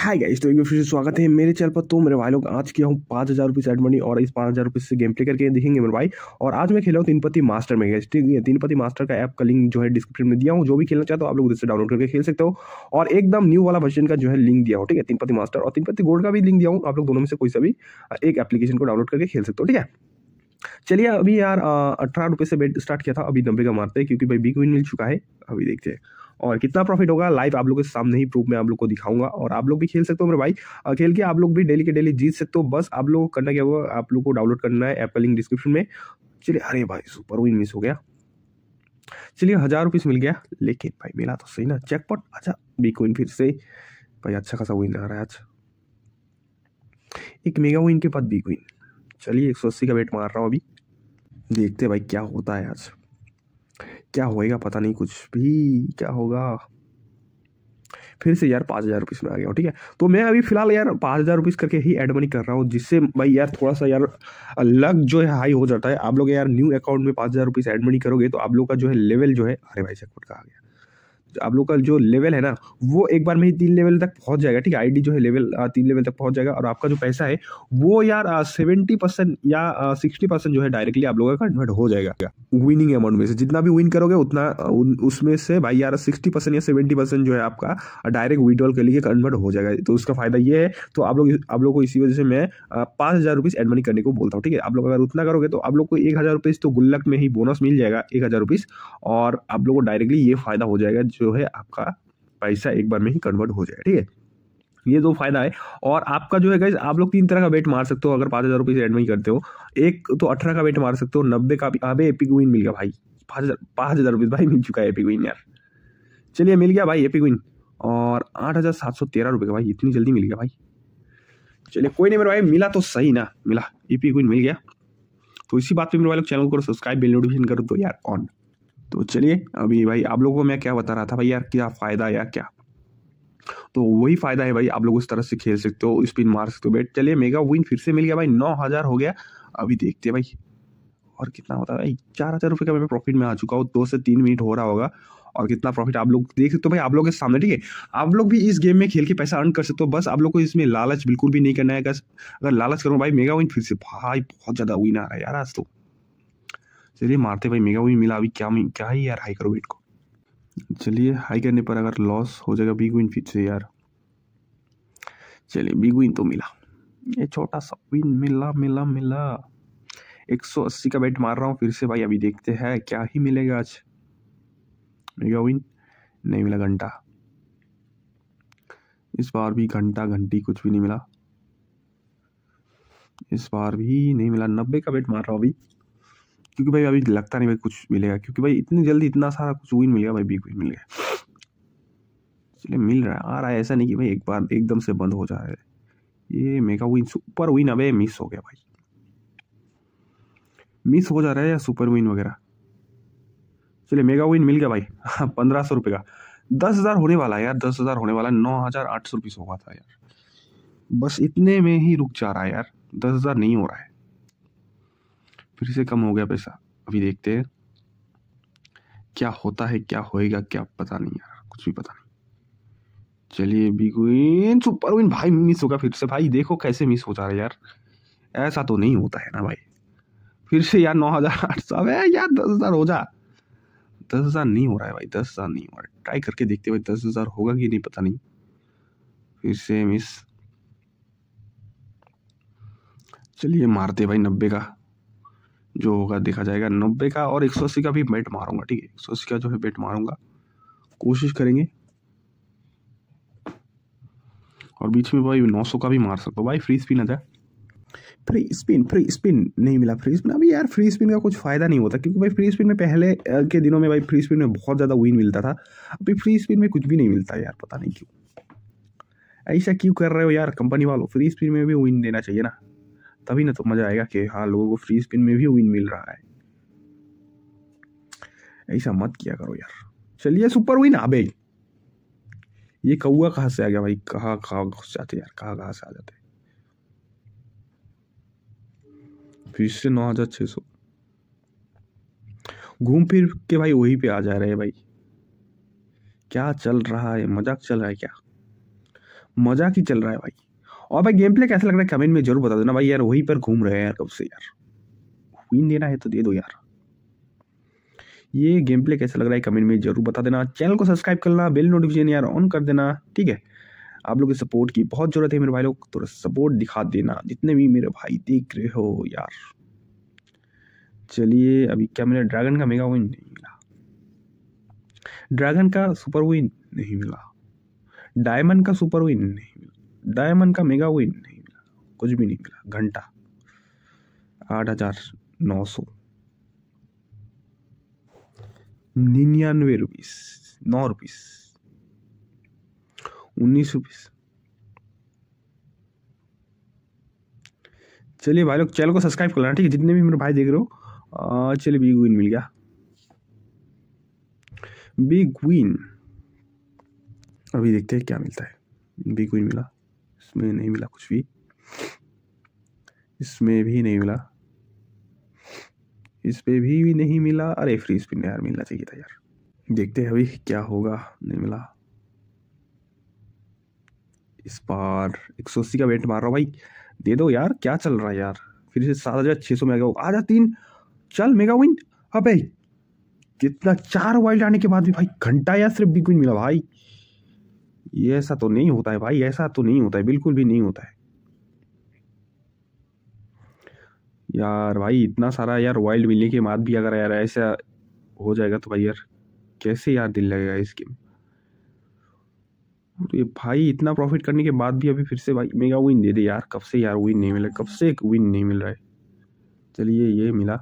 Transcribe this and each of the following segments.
hi guys तो एक फिर से स्वागत है मेरे चैनल पर तो मेरे भाई लोग आज किया हूँ पाँच हज़ार रुपये सेट मनी और इस पाँच हज़ार रुपये से गेम प्ले करके देखेंगे मेरे भाई और आज मैं खेला हूँ तीनपति मास्टर में गाइस ठीक है तीनपति मास्टर का ऐप का लिंक जो है डिस्क्रिप्शन में दिया हूँ जो भी खेलना चाहते हो आप लोग उससे डाउनलोड करके खेल सकते हो और एकदम न्यू वाला वर्जन का जो है लिंक दिया हो ठीक है तीनपति मास्टर और तीनपति गोल्ड का भी लिंक दिया हूँ आप लोग दोनों में से कोई सा भी एक एप्लीकेशन को डाउनलोड करके खेल सकते हो ठीक है चलिए अभी यार अठारह रुपये से बेट स्टार्ट किया था अभी नब्बे का मारते हैं क्योंकि भाई बिग विन मिल चुका है अभी देखते हैं और कितना प्रॉफिट होगा लाइव आप लोग के सामने ही प्रूफ में आप लोग को दिखाऊंगा और आप लोग भी खेल सकते हो मेरे भाई खेल के आप लोग भी डेली के डेली जीत सकते हो बस आप लोग करना क्या होगा आप लोग को डाउनलोड करना है ऐप का लिंक डिस्क्रिप्शन में चलिए अरे भाई सुपर विन मिस हो गया चलिए हज़ार रुपीस मिल गया लेकिन भाई मिला तो सही ना चेकपॉट अच्छा बिकॉइन फिर से भाई अच्छा खासा विन आ रहा है आज एक मेगा विन के बाद बिकॉइन चलिए एक सौ अस्सी का वेट मार रहा हूँ अभी देखते भाई क्या होता है आज क्या होएगा पता नहीं कुछ भी क्या होगा फिर से यार पाँच हज़ार रुपीज़ में आ गया ठीक है तो मैं अभी फिलहाल यार पाँच हज़ार रुपीज़ करके ही एड मनी कर रहा हूँ जिससे भाई यार थोड़ा सा यार लग जो है हाई हो जाता है आप लोग यार न्यू अकाउंट में पाँच हज़ार रुपीज़ एड मनी करोगे तो आप लोग का जो है लेवल जो है अरे भाई सेकंड का आ गया आप लोग का जो लेवल है ना वो एक बार में ही तीन लेवल तक पहुंच जाएगा ठीक है आईडी जो है लेवल तीन लेवल तक पहुंच जाएगा और आपका जो पैसा है वो यार सेवेंटी परसेंट या सिक्सटी परसेंट जो है डायरेक्टली आप लोगों का कन्वर्ट हो जाएगा विनिंग अमाउंट में से जितना भी विन करोगे उतना उसमें से भाई यार सिक्सटी परसेंट या सेवेंटी परसेंट जो है आपका डायरेक्ट विड्रॉल के लिए कन्वर्ट हो जाएगा तो उसका फायदा ये है तो आप लोग आप लोग को इसी वजह से मैं पाँच हज़ार रुपीज़ एड मनी करने को बोलता हूँ ठीक है आप लोग अगर उतना करोगे तो आप लोग को एक हज़ार रुपीज़ तो गुल्लक में ही बोनस मिल जाएगा एक हज़ार रुपीज़ और आप लोग को डायरेक्टली ये फायदा हो जाएगा जो है आपका पैसा एक बार में ही कन्वर्ट हो जाए ठीक है ये दो फायदा है और आपका जो है गाइज आप लोग तीन तरह का बेट मार सकते हो अगर पाँच हज़ार रुपये से एडमिट करते हो एक तो अठारह का बेट मार सकते हो नब्बे का भी अभी एपी विन मिल गया भाई पाँच हज़ार पाँच हज़ार रुपये भाई मिल चुका है एपी विन यार चलिए मिल गया भाई एपी विन और आठ हज़ार सात सौ तेरह रुपये का भाई इतनी जल्दी मिल गया भाई चलिए कोई नहीं मेरे भाई मिला तो सही ना मिला एपी विन मिल गया तो इसी बात पर मेरे भाई लोग चैनल को सब्सक्राइब बिल नोटिफिकेशन कर दो यार ऑन तो चलिए अभी भाई आप लोगों को मैं क्या बता रहा था भाई यार क्या फ़ायदा या क्या तो वही फ़ायदा है भाई आप लोग उस तरह से खेल सकते हो स्पिन मार सकते हो बैट चलिए मेगा विन फिर से मिल गया भाई नौ हज़ार हो गया अभी देखते हैं भाई और कितना होता है भाई चार हज़ार रुपये का मैं प्रॉफिट में आ चुका हूँ दो से तीन मिनट हो रहा होगा और कितना प्रॉफिट आप लोग देख सकते हो भाई आप लोग के सामने ठीक है आप लोग भी इस गेम में खेल के पैसा अर्न कर सकते हो बस आप लोग को इसमें लालच बिल्कुल भी नहीं करना है अगर लालच करूँ भाई मेगा विन फिर से भाई बहुत ज़्यादा विन आ रहा है यार आज तो चलिए मारते भाई मेगा भी मिला अभी क्या क्या ही यार हाई करो वेट को चलिए हाई करने पर अगर लॉस हो जाएगा बिग विन फिर से यार चलिए बिग विन तो मिला ये छोटा सा विन मिला मिला मिला 180 का बेट मार रहा हूँ फिर से भाई अभी देखते हैं क्या ही मिलेगा आज मेगा विन नहीं मिला घंटा इस बार भी घंटा घंटी कुछ भी नहीं मिला इस बार भी नहीं मिला नब्बे का बेट मार रहा हूँ अभी क्योंकि भाई अभी लगता नहीं भाई कुछ मिलेगा क्योंकि भाई इतनी जल्दी इतना सारा कुछ विन मिलेगा भाई बिग विन मिलेगा इसलिए मिल रहा है आ रहा है ऐसा नहीं कि भाई एक बार एकदम से बंद हो जा रहा है ये मेगा विन सुपर विन अब मिस हो गया भाई मिस हो जा रहा है या सुपर विन वगैरह चलिए मेगा विन मिल गया भाई पंद्रह सौ रुपये का दस हज़ार होने वाला है यार दस हज़ार होने वाला नौ हज़ार आठ सौ रुपये से हुआ था यार बस इतने में ही रुक जा रहा है यार दस हज़ार नहीं हो रहा है फिर से कम हो गया पैसा अभी देखते हैं क्या होता है क्या होएगा क्या पता नहीं यार कुछ भी पता नहीं चलिए बिग विन सुपर विन भाई मिस होगा फिर से भाई देखो कैसे मिस हो जा रहा है यार ऐसा तो नहीं होता है ना भाई फिर से यार नौ हज़ार आठ सौ है यार दस हज़ार हो जा दस हज़ार नहीं हो रहा है भाई दस हज़ार नहीं हो रहा है ट्राई करके देखते भाई दस हज़ार होगा कि नहीं पता नहीं फिर से मिस चलिए मारते भाई नब्बे का जो होगा देखा जाएगा नब्बे का और एक सौ अस्सी का भी बेट मारूंगा ठीक है एक सौ अस्सी का जो है बेट मारूंगा कोशिश करेंगे और बीच में भाई नौ सौ का भी मार सकता हूँ भाई फ्री स्पिन आ जाए फ्री स्पिन फ्री स्पिन नहीं मिला फ्री स्पिन अभी यार फ्री स्पिन का कुछ फ़ायदा नहीं होता क्योंकि भाई फ्री स्पिन में पहले के दिनों में भाई फ्री स्पिन में बहुत ज़्यादा विन मिलता था अभी फ्री स्पिन में कुछ भी नहीं मिलता यार पता नहीं क्यों ऐसा क्यों कर रहे हो यार कंपनी वालों फ्री स्पिन में भी विन देना चाहिए ना तभी ना तो मज़ा आएगा कि हाँ लोगों को फ्री स्पिन में भी विन मिल रहा है ऐसा मत किया करो यार चलिए सुपर विन अबे ये कौआ कहाँ से आ गया भाई कहाँ कहाँ घुस जाते यार कहाँ कहाँ से आ जाते फिर से नौ हज़ार छः सौ घूम फिर के भाई वहीं पे आ जा रहे हैं भाई क्या चल रहा है मजाक चल रहा है क्या मजाक ही चल रहा है भाई और भाई गेम प्ले कैसा लग रहा है कमेंट में जरूर बता देना भाई यार वहीं पर घूम रहे हैं यार कब से यार क्वीन देना है तो दे दो यार ये गेम प्ले कैसा लग रहा है कमेंट में जरूर बता देना चैनल को सब्सक्राइब करना बेल नोटिफिकेशन यार ऑन कर देना ठीक है आप लोग की सपोर्ट की बहुत ज़रूरत है मेरे भाई लोग तो थोड़ा सपोर्ट दिखा देना जितने भी मेरे भाई देख रहे हो यार चलिए अभी क्या मैंने ड्रैगन का मेगा विन नहीं मिला ड्रैगन का सुपर विन नहीं मिला डायमंड का सुपर विन नहीं मिला डायमंड का मेगा विन नहीं मिला कुछ भी नहीं मिला घंटा आठ हजार नौ सौ निन्यानवे रुपीस नौ रुपीस उन्नीस रुपीस चलिए भाई लोग चैनल को सब्सक्राइब कर लेना ठीक है जितने भी मेरे भाई देख रहे हो चलिए बिग विन मिल गया बिग विन अभी देखते हैं क्या मिलता है बिग विन मिला इसमें नहीं मिला कुछ भी इसमें भी नहीं मिला इस पर भी, भी नहीं मिला अरे फ्री स्पिन यार मिलना चाहिए था यार देखते हैं अभी क्या होगा नहीं मिला इस बार एक सौ अस्सी का वेट मार रहा भाई दे दो यार क्या चल रहा है यार फिर से सात हज़ार छः सौ मेगा जा तीन चल मेगा विन अबे कितना चार वाइल्ड आने के बाद भी भाई घंटा या सिर्फ बिग विन मिला भाई ये ऐसा तो नहीं होता है भाई ऐसा तो नहीं होता है बिल्कुल भी नहीं होता है यार भाई इतना सारा यार वाइल्ड मिलने के बाद भी अगर यार ऐसा हो जाएगा तो भाई यार कैसे यार दिल लगेगा इस गेम तो ये भाई इतना प्रॉफिट करने के बाद भी अभी फिर से भाई मेगा विन दे दे यार कब से यार विन नहीं मिला कब से एक विन नहीं मिल रहा है चलिए ये मिला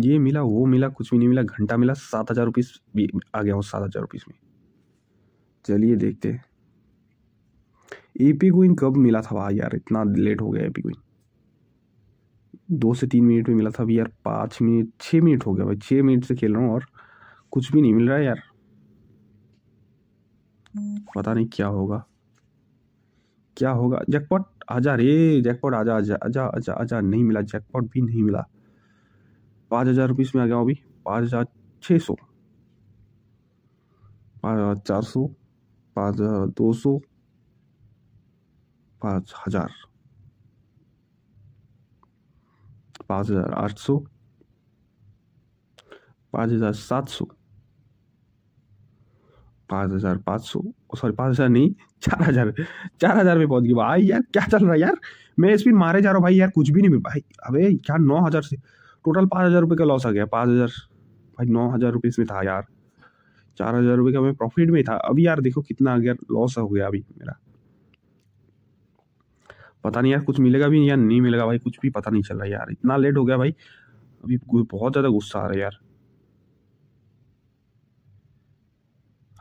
ये मिला वो मिला कुछ भी नहीं मिला घंटा मिला सात हज़ार रुपीज़ भी आ गया हूँ सात हज़ार रुपीज़ में चलिए देखते एपी क्वीन कब मिला था भाई यार इतना लेट हो गया एपी क्वीन दो से तीन मिनट में मिला था अभी यार पाँच मिनट छः मिनट हो गया भाई छः मिनट से खेल रहा हूँ और कुछ भी नहीं मिल रहा है यार पता नहीं क्या होगा क्या होगा जैकपॉट आजा रे जैकपॉट आजा आजा आजा आजा आजा नहीं मिला जैकपॉट भी नहीं मिला पाँच हज़ार रुपीस में आ गया अभी पाँच हज़ार छः सौ चार सौ पाँच दो सौ पाँच हजार पाँच हजार आठ सौ पाँच हजार सात सौ पाँच हजार पाँच सौ सॉरी पाँच हजार नहीं चार हजार चार हजार में पहुंच गई भाई यार क्या चल रहा है यार मैं स्पिन मारे जा रहा हूँ भाई यार कुछ भी नहीं भाई अबे क्या नौ हजार से टोटल पाँच हजार रुपये का लॉस आ गया पाँच हजार भाई नौ हजार रुपये इसमें था यार चार हज़ार रुपये का मैं प्रॉफिट में था अभी यार देखो कितना आ लॉस हो गया अभी मेरा पता नहीं यार कुछ मिलेगा भी या नहीं मिलेगा भाई कुछ भी पता नहीं चल रहा यार इतना लेट हो गया भाई अभी बहुत ज़्यादा गुस्सा आ रहा है यार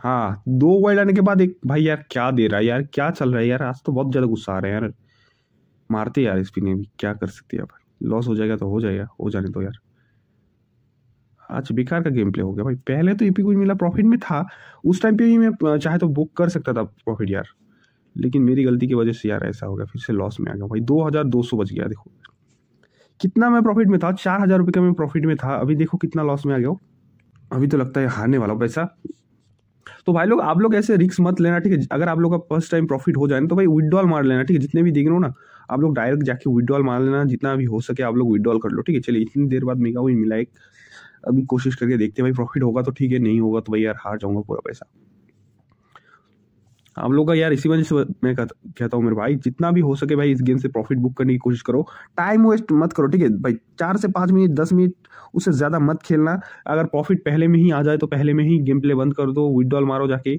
हाँ दो वाइड आने के बाद एक भाई यार क्या दे रहा है यार क्या चल रहा है यार आज तो बहुत ज़्यादा गुस्सा आ रहा है यार मारते यार इस भी क्या कर सकते हैं भाई लॉस हो जाएगा तो हो जाएगा हो जाने दो तो यार आज बेकार का गेम प्ले हो गया भाई पहले तो ईपी कुछ मिला प्रॉफिट में था उस टाइम पे भी मैं चाहे तो बुक कर सकता था प्रॉफिट यार लेकिन मेरी गलती की वजह से यार ऐसा हो गया फिर से लॉस में आ गया भाई दो हज़ार दो सौ बच गया देखो कितना मैं प्रॉफिट में था चार हज़ार रुपये का मैं प्रॉफिट में था अभी देखो कितना लॉस में आ गया अभी तो लगता है हारने वाला पैसा तो भाई लोग आप लोग ऐसे रिक्स मत लेना ठीक है अगर आप लोग का फर्स्ट टाइम प्रॉफिट हो जाए ना तो भाई विड्रॉल मार लेना ठीक है जितने भी देख रहे हो ना आप लोग डायरेक्ट जाके विड्रॉल मार लेना जितना भी हो सके आप लोग विड्रॉल कर लो ठीक है चलिए इतनी देर बाद मेगा हुई मिला एक अभी कोशिश करके देखते हैं भाई प्रॉफिट होगा तो ठीक है नहीं होगा तो भाई यार हार जाऊंगा पूरा पैसा आप लोग का यार इसी वजह से मैं कहता हूँ मेरे भाई जितना भी हो सके भाई इस गेम से प्रॉफिट बुक करने की कोशिश करो टाइम वेस्ट मत करो ठीक है भाई चार से पाँच मिनट दस मिनट उससे ज़्यादा मत खेलना अगर प्रॉफिट पहले में ही आ जाए तो पहले में ही गेम प्ले बंद कर दो विदड्रॉल मारो जाके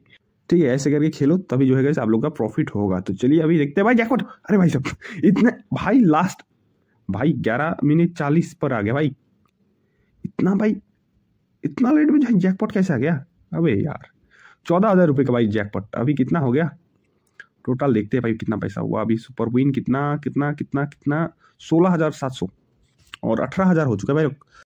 ठीक है ऐसे करके खेलो तभी जो है आप लोग का प्रॉफिट होगा तो चलिए अभी देखते हैं भाई जैकपॉट अरे भाई सब इतने भाई लास्ट भाई ग्यारह मिनट चालीस पर आ गया भाई इतना भाई इतना रेट में जो है जैकपॉट कैसे आ गया अबे यार चौदह हज़ार रुपये का भाई जैकपॉट अभी कितना हो गया टोटल देखते हैं भाई कितना पैसा हुआ अभी सुपर विन कितना कितना कितना कितना सोलह हज़ार सात सौ और अठारह हज़ार हो चुका है भाई